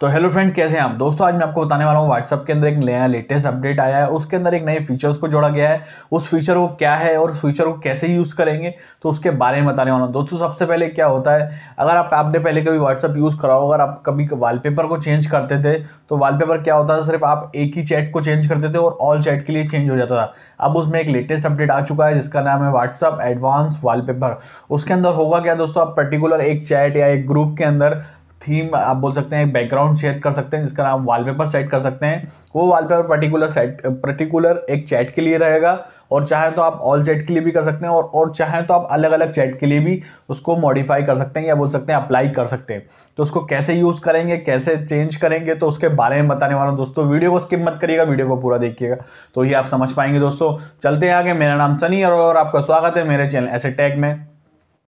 तो hello friend कैसे हैं आप दोस्तों आज मैं आपको बताने वाला हूँ व्हाट्सअप के अंदर एक नया लेटेस्ट अपडेट आया है उसके अंदर एक नए फीचर्स को जोड़ा गया है उस फीचर को क्या है और उस फीचर को कैसे यूज़ करेंगे तो उसके बारे में बताने वाला हूँ दोस्तों सबसे पहले क्या होता है अगर आप आपने पहले कभी व्हाट्सअप यूज़ कराओ अगर आप कभी वालपेपर को चेंज करते थे तो वालपेपर क्या होता था सिर्फ आप एक ही चैट को चेंज करते थे और ऑल चैट के लिए चेंज हो जाता था अब उसमें एक लेटेस्ट अपडेट आ चुका है जिसका नाम है व्हाट्सअप एडवांस वाल उसके अंदर होगा क्या दोस्तों आप पर्टिकुलर एक चैट या एक ग्रुप के अंदर थीम आप बोल सकते हैं बैकग्राउंड सेट कर सकते हैं जिसका नाम वॉलपेपर सेट कर सकते हैं वो वॉलपेपर पर्टिकुलर सेट पर्टिकुलर एक चैट के लिए रहेगा और चाहे तो आप ऑल चैट के लिए भी कर सकते हैं और और चाहे तो आप अलग अलग चैट के लिए भी उसको मॉडिफाई कर सकते हैं या बोल सकते हैं अप्लाई कर सकते हैं तो उसको कैसे यूज़ करेंगे कैसे चेंज करेंगे तो उसके बारे में बताने वाला हूँ दोस्तों वीडियो को स्किप मत करिएगा वीडियो को पूरा देखिएगा तो ये आप समझ पाएंगे दोस्तों चलते हैं आगे मेरा नाम सनी और आपका स्वागत है मेरे चैनल ऐसे टैग में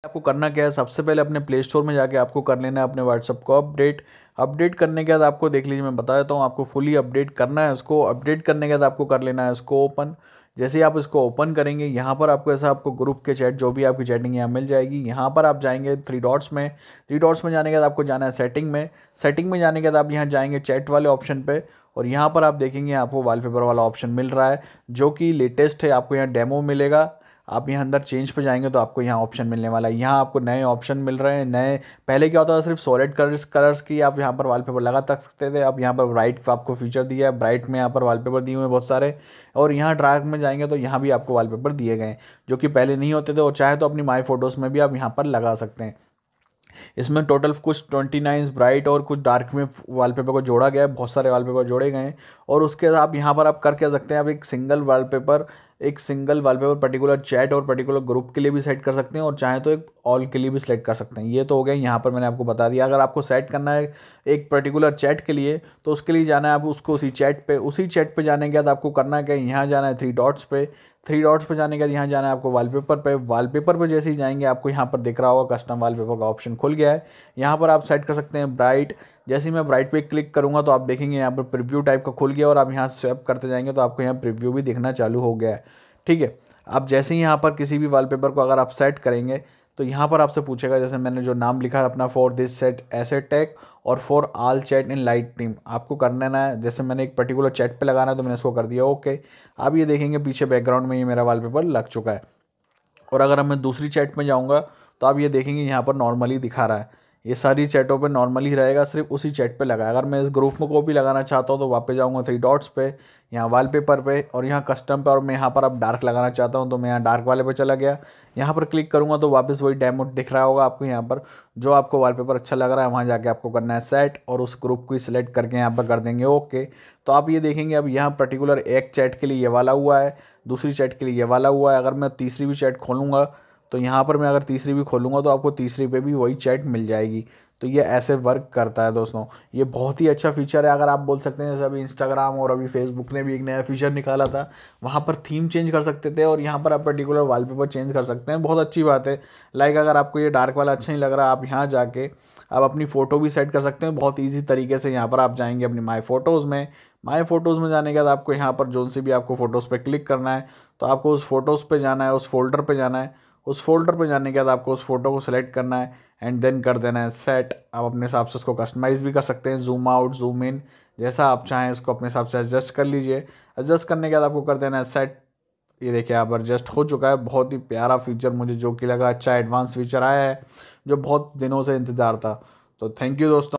आपको करना क्या है सबसे पहले अपने प्ले स्टोर में जाके आपको कर लेना है अपने व्हाट्सअप को अपडेट अपडेट करने के बाद आपको देख लीजिए मैं बता देता हूँ आपको फुली अपडेट करना है उसको अपडेट करने के बाद आपको कर लेना है उसको ओपन जैसे ही आप इसको ओपन करेंगे यहाँ पर आपको ऐसा आपको ग्रुप के चैट जो भी आपकी चैटिंग यहाँ मिल जाएगी यहाँ पर आप जाएंगे थ्री डॉट्स में थ्री डॉट्स में जाने के बाद आपको जाना है सेटिंग में सेटिंग में जाने के बाद आप यहाँ जाएंगे चैट वाले ऑप्शन पे और यहाँ पर आप देखेंगे आपको वॉलपेपर वाला ऑप्शन मिल रहा है जो कि लेटेस्ट है आपको यहाँ डेमो मिलेगा आप यहाँ अंदर चेंज पर जाएंगे तो आपको यहाँ ऑप्शन मिलने वाला है यहाँ आपको नए ऑप्शन मिल रहे हैं नए पहले क्या होता था सिर्फ सॉलिड कलर्स कलर्स की आप यहाँ पर वॉलपेपर लगा तक सकते थे अब यहाँ पर ब्राइट आपको फीचर दिया है ब्राइट में यहाँ पर वॉलपेपर दिए हुए बहुत सारे और यहाँ डार्क में जाएंगे तो यहाँ भी आपको वॉलपेपर दिए गए जो कि पहले नहीं होते थे और चाहे तो अपनी माई फोटोज़ में भी आप यहाँ पर लगा सकते हैं इसमें टोटल कुछ ट्वेंटी नाइन ब्राइट और कुछ डार्क में वॉलपेपर को जोड़ा गया है बहुत सारे वॉलपेपर जोड़े गए हैं और उसके साथ आप यहाँ पर आप कर क्या सकते हैं आप एक सिंगल वॉलपेपर एक सिंगल वॉलपेपर पर्टिकुलर चैट और पर्टिकुलर ग्रुप के लिए भी सेट कर सकते हैं और चाहे तो एक ऑल के लिए भी सेलेक्ट कर सकते हैं ये तो हो गया यहाँ पर मैंने आपको बता दिया अगर आपको सेट करना है एक पर्टिकुलर चैट के लिए तो उसके लिए जाना है आप उसको उसी चैट पे उसी चैट पे जाने के बाद आपको करना है क्या यहाँ जाना है थ्री डॉट्स पे थ्री डॉट्स पर जाने के बाद यहाँ जाना है आपको वॉलपेपर पे वॉलपेपर पे जैसे ही जाएंगे आपको यहाँ पर दिख रहा होगा कस्टम वॉलपेपर का ऑप्शन खुल गया है यहाँ पर आप सेट कर सकते हैं ब्राइट जैसे ही मैं राइट पे क्लिक करूँगा तो आप देखेंगे यहाँ पर प्रिव्यू टाइप का खुल गया और आप यहाँ स्वैप करते जाएंगे तो आपको यहाँ प्रिव्यू भी दिखना चालू हो गया है ठीक है आप जैसे ही यहाँ पर किसी भी वॉलपेपर को अगर आप सेट करेंगे तो यहाँ पर आपसे पूछेगा जैसे मैंने जो नाम लिखा है अपना for this set as tag और for all chat in light team आपको करना ना है जैसे मैंने एक पर्टिकुलर चैट पे लगाना है तो मैंने इसको कर दिया ओके आप ये देखेंगे पीछे बैकग्राउंड में ये मेरा वॉलपेपर लग चुका है और अगर मैं दूसरी चैट में जाऊँगा तो आप ये देखेंगे यहाँ पर नॉर्मली दिखा रहा है ये सारी चैटों पे नॉर्मल ही रहेगा सिर्फ उसी चैट पे लगा अगर मैं इस ग्रुप को भी लगाना चाहता हूँ तो वापस जाऊँगा थ्री डॉट्स पे यहाँ वॉलपेपर पे और यहाँ कस्टम पे और मैं यहाँ पर अब डार्क लगाना चाहता हूँ तो मैं यहाँ डार्क वाले पे चला गया यहाँ पर क्लिक करूँगा तो वापस वही डेमो दिख रहा होगा आपको यहाँ पर जो आपको वाल अच्छा लग रहा है वहाँ जाके आपको करना है सेट और उस ग्रुप को ही सिलेक्ट करके यहाँ पर कर देंगे ओके तो आप ये देखेंगे अब यहाँ पर्टिकुलर एक चैट के लिए ये वाला हुआ है दूसरी चैट के लिए ये वाला हुआ है अगर मैं तीसरी भी चैट खोलूँगा तो यहाँ पर मैं अगर तीसरी भी खोलूँगा तो आपको तीसरी पे भी वही चैट मिल जाएगी तो ये ऐसे वर्क करता है दोस्तों ये बहुत ही अच्छा फीचर है अगर आप बोल सकते हैं जैसे अभी इंस्टाग्राम और अभी फेसबुक ने भी एक नया फीचर निकाला था वहाँ पर थीम चेंज कर सकते थे और यहाँ पर आप पर्टिकुलर वॉलपेपर चेंज कर सकते हैं बहुत अच्छी बात है लाइक अगर आपको ये डार्क वाला अच्छा नहीं लग रहा आप यहाँ जाके आप अपनी फ़ोटो भी सेट कर सकते हैं बहुत ईजी तरीके से यहाँ पर आप जाएंगे अपनी माई फ़ोटोज़ में माई फ़ोटोज़ में जाने के बाद आपको यहाँ पर जोन सी भी आपको फ़ोटोज़ पर क्लिक करना है तो आपको उस फोटोज़ पर जाना है उस फोल्डर पर जाना है उस फोल्डर पर जाने के बाद आपको उस फोटो को सिलेक्ट करना है एंड देन कर देना है सेट आप अपने हिसाब से उसको कस्टमाइज़ भी कर सकते हैं जूम आउट जूम इन जैसा आप चाहें उसको अपने हिसाब से एडजस्ट कर लीजिए एडजस्ट करने के बाद आपको कर देना है सेट ये देखिए आप एडजस्ट हो चुका है बहुत ही प्यारा फीचर मुझे जो कि लगा अच्छा एडवांस फीचर आया है जो बहुत दिनों से इंतज़ार था तो थैंक यू दोस्तों